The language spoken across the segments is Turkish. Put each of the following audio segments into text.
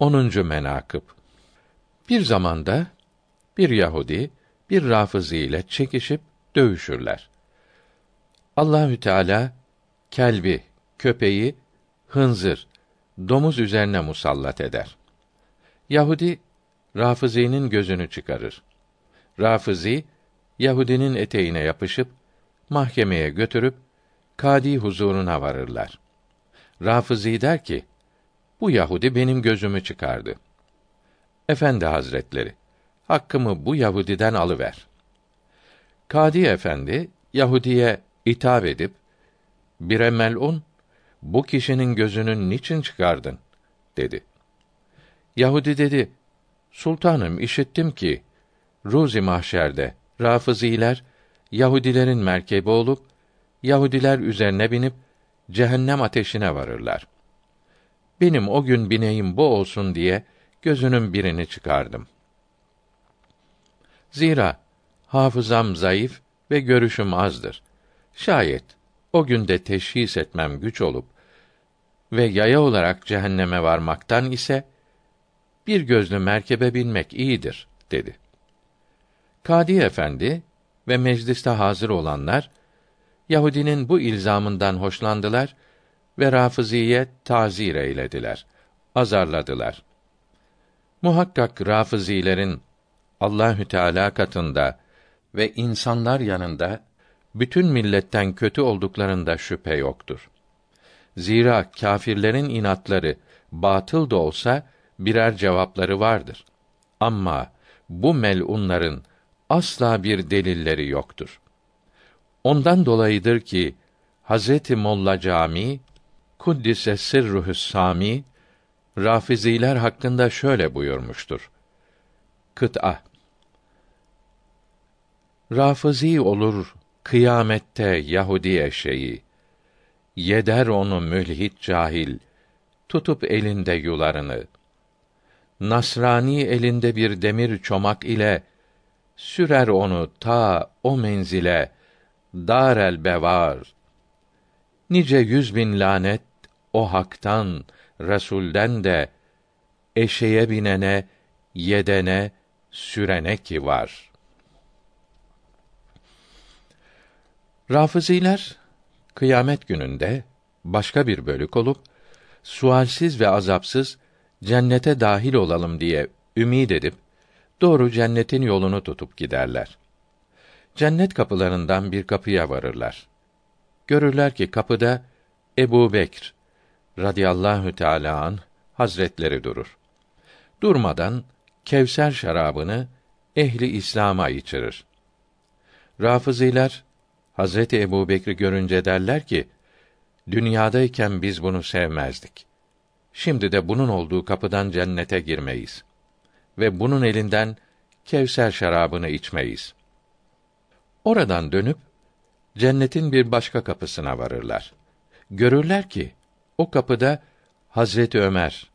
10. menakıb Bir zamanda bir Yahudi bir Rafizi ile çekişip dövüşürler. Allahü Teala kelbi, köpeği, hınzır, domuz üzerine musallat eder. Yahudi Rafizi'nin gözünü çıkarır. Rafizi Yahudinin eteğine yapışıp mahkemeye götürüp kadi huzuruna varırlar. Rafizi der ki: bu Yahudi benim gözümü çıkardı. Efendi Hazretleri, hakkımı bu Yahudiden alıver. Kadi Efendi, Yahudiye hitap edip, bire mel'un, bu kişinin gözünü niçin çıkardın? dedi. Yahudi dedi, Sultanım işittim ki, Ruzi mahşerde, Rafiziler, Yahudilerin merkebi olup, Yahudiler üzerine binip, cehennem ateşine varırlar.'' benim o gün bineyim bu olsun diye gözünün birini çıkardım. Zira hafızam zayıf ve görüşüm azdır. Şayet o günde teşhis etmem güç olup ve yaya olarak cehenneme varmaktan ise bir gözlü merkebe binmek iyidir dedi. Kadi efendi ve mecliste hazır olanlar Yahudinin bu ilzamından hoşlandılar ve Rafiziye tazir eylediler. Azarladılar. Muhakkak Rafizilerin Allahü Teala katında ve insanlar yanında bütün milletten kötü olduklarında şüphe yoktur. Zira kâfirlerin inatları batıl da olsa birer cevapları vardır. Ama bu melunların asla bir delilleri yoktur. Ondan dolayıdır ki Hazreti Molla Camii Kuddise sırruhu Sami Rafiziler hakkında şöyle buyurmuştur. Kıt'a Rafizi olur kıyamette Yahudi eşeği. Yeder onu mülhit cahil, tutup elinde yularını. Nasrani elinde bir demir çomak ile, sürer onu ta o menzile, dar el bevar. Nice yüz bin lanet, o haktan, Resul'den de eşeğe binene, yedene, sürene ki var. Rafiziler kıyamet gününde başka bir bölük olup sualsiz ve azapsız cennete dahil olalım diye ümid edip doğru cennetin yolunu tutup giderler. Cennet kapılarından bir kapıya varırlar. Görürler ki kapıda Ebu Bekr, radıyallahu teala an hazretleri durur. Durmadan Kevser şarabını ehli İslam'a içirir. Rafiziler Hazreti Bekri görünce derler ki dünyadayken biz bunu sevmezdik. Şimdi de bunun olduğu kapıdan cennete girmeyiz ve bunun elinden Kevser şarabını içmeyiz. Oradan dönüp cennetin bir başka kapısına varırlar. Görürler ki o kapıda Hazreti Ömer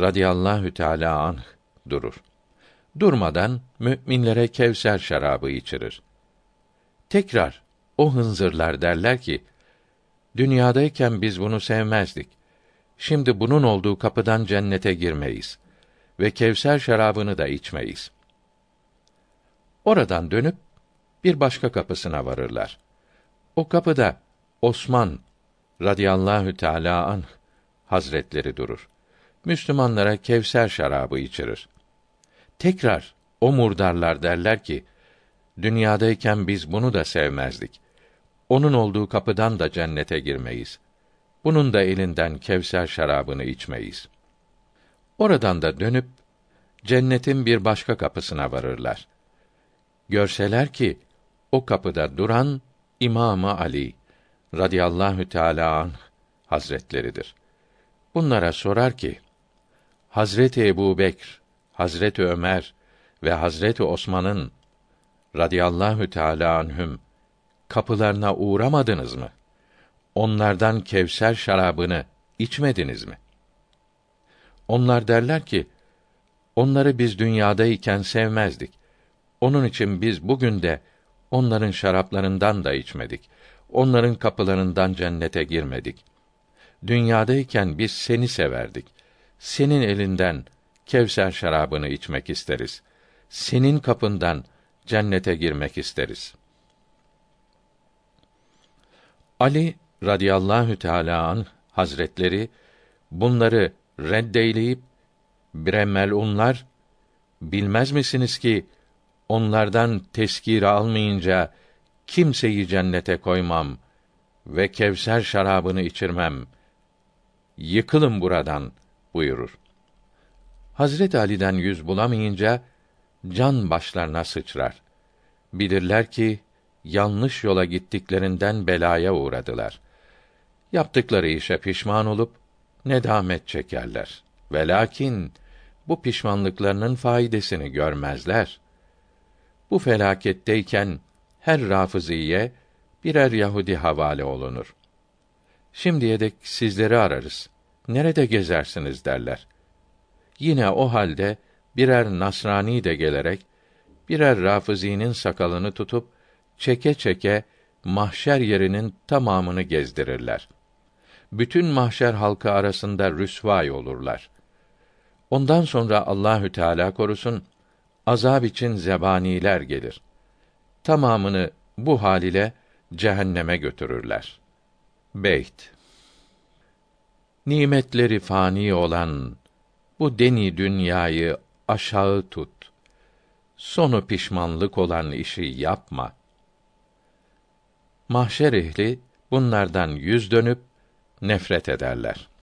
radıyallahu teala anh durur. Durmadan müminlere Kevser şarabı içirir. Tekrar o hınzırlar derler ki: Dünyadayken biz bunu sevmezdik. Şimdi bunun olduğu kapıdan cennete girmeyiz ve Kevser şarabını da içmeyiz. Oradan dönüp bir başka kapısına varırlar. O kapıda Osman radıyallahu teala anh hazretleri durur. Müslümanlara Kevser şarabı içirir. Tekrar o murdarlar derler ki, dünyadayken biz bunu da sevmezdik. Onun olduğu kapıdan da cennete girmeyiz. Bunun da elinden Kevser şarabını içmeyiz. Oradan da dönüp cennetin bir başka kapısına varırlar. Görseler ki o kapıda duran İmamı Ali radıyallahu teala anh hazretleridir. Bunlara sorar ki: Hazreti Bekr, Hazreti Ömer ve Hazreti Osman'ın radıyallahu teala anhüm kapılarına uğramadınız mı? Onlardan Kevser şarabını içmediniz mi? Onlar derler ki, onları biz dünyadayken sevmezdik. Onun için biz bugün de onların şaraplarından da içmedik onların kapılarından cennete girmedik. Dünyadayken biz seni severdik. Senin elinden Kevser şarabını içmek isteriz. Senin kapından cennete girmek isteriz. Ali radıyallahu teala an hazretleri bunları reddeyleyip bire onlar bilmez misiniz ki onlardan teskir almayınca kimseyi cennete koymam ve Kevser şarabını içirmem. Yıkılın buradan buyurur. Hazret Ali'den yüz bulamayınca can başlarına sıçrar. Bilirler ki yanlış yola gittiklerinden belaya uğradılar. Yaptıkları işe pişman olup nedamet çekerler. Velakin bu pişmanlıklarının faydasını görmezler. Bu felaketteyken her Rafiziye birer Yahudi havale olunur. Şimdiye dek sizleri ararız. Nerede gezersiniz derler. Yine o halde birer Nasrani de gelerek birer Rafizi'nin sakalını tutup çeke çeke mahşer yerinin tamamını gezdirirler. Bütün mahşer halkı arasında rüsvay olurlar. Ondan sonra Allahü Teala korusun azab için zebaniler gelir.'' tamamını bu hal ile cehenneme götürürler. Beyt Nimetleri fani olan bu deni dünyayı aşağı tut. Sonu pişmanlık olan işi yapma. Mahşer ehli bunlardan yüz dönüp nefret ederler.